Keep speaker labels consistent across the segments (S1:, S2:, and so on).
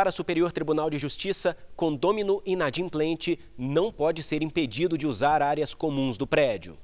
S1: Para o Superior Tribunal de Justiça, condômino inadimplente não pode ser impedido de usar áreas comuns do prédio.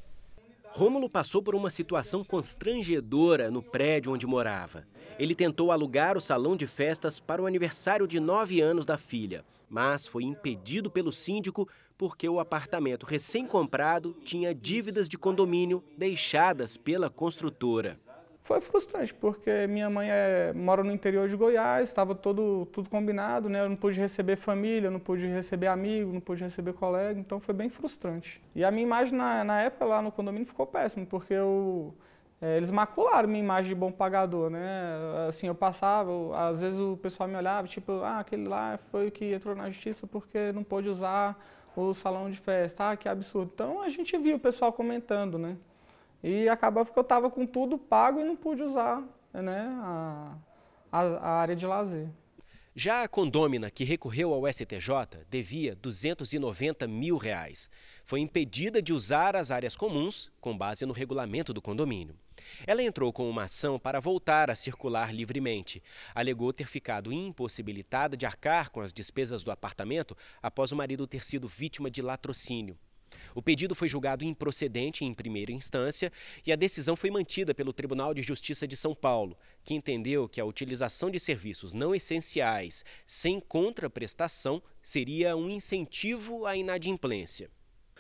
S1: Rômulo passou por uma situação constrangedora no prédio onde morava. Ele tentou alugar o salão de festas para o aniversário de nove anos da filha, mas foi impedido pelo síndico porque o apartamento recém-comprado tinha dívidas de condomínio deixadas pela construtora.
S2: Foi frustrante, porque minha mãe é, mora no interior de Goiás, estava tudo combinado, né? Eu não pude receber família, não pude receber amigo, não pude receber colega, então foi bem frustrante. E a minha imagem na, na época lá no condomínio ficou péssima, porque eu, é, eles macularam minha imagem de bom pagador, né? Assim, eu passava, eu, às vezes o pessoal me olhava, tipo, ah, aquele lá foi o que entrou na justiça porque não pôde usar o salão de festa, ah, que absurdo. Então a gente via o pessoal comentando, né? E acabava que eu estava com tudo pago e não pude usar né, a, a, a área de lazer.
S1: Já a condômina que recorreu ao STJ devia 290 mil reais. Foi impedida de usar as áreas comuns com base no regulamento do condomínio. Ela entrou com uma ação para voltar a circular livremente. Alegou ter ficado impossibilitada de arcar com as despesas do apartamento após o marido ter sido vítima de latrocínio. O pedido foi julgado improcedente em primeira instância e a decisão foi mantida pelo Tribunal de Justiça de São Paulo, que entendeu que a utilização de serviços não essenciais sem contraprestação seria um incentivo à inadimplência.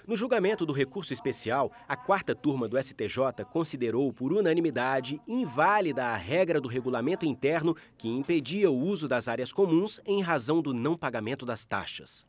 S1: No julgamento do recurso especial, a quarta turma do STJ considerou por unanimidade inválida a regra do regulamento interno que impedia o uso das áreas comuns em razão do não pagamento das taxas.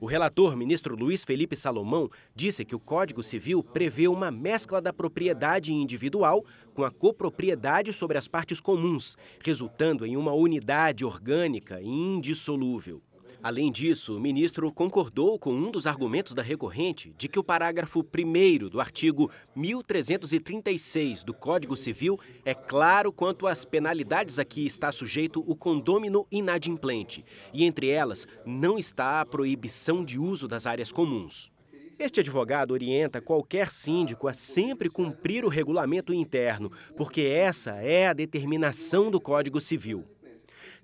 S1: O relator, ministro Luiz Felipe Salomão, disse que o Código Civil prevê uma mescla da propriedade individual com a copropriedade sobre as partes comuns, resultando em uma unidade orgânica e indissolúvel. Além disso, o ministro concordou com um dos argumentos da recorrente de que o parágrafo 1 do artigo 1336 do Código Civil é claro quanto às penalidades a que está sujeito o condômino inadimplente, e entre elas não está a proibição de uso das áreas comuns. Este advogado orienta qualquer síndico a sempre cumprir o regulamento interno, porque essa é a determinação do Código Civil.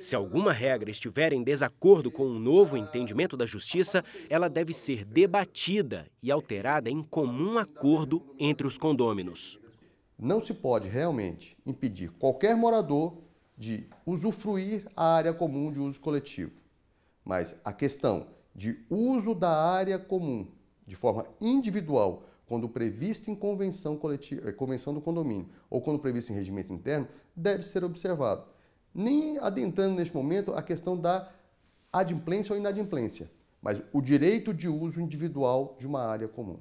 S1: Se alguma regra estiver em desacordo com um novo entendimento da justiça, ela deve ser debatida e alterada em
S3: comum acordo entre os condôminos. Não se pode realmente impedir qualquer morador de usufruir a área comum de uso coletivo. Mas a questão de uso da área comum de forma individual, quando prevista em convenção, coletiva, eh, convenção do condomínio ou quando prevista em regimento interno, deve ser observado nem adentrando neste momento a questão da adimplência ou inadimplência, mas o direito de uso individual de uma área comum.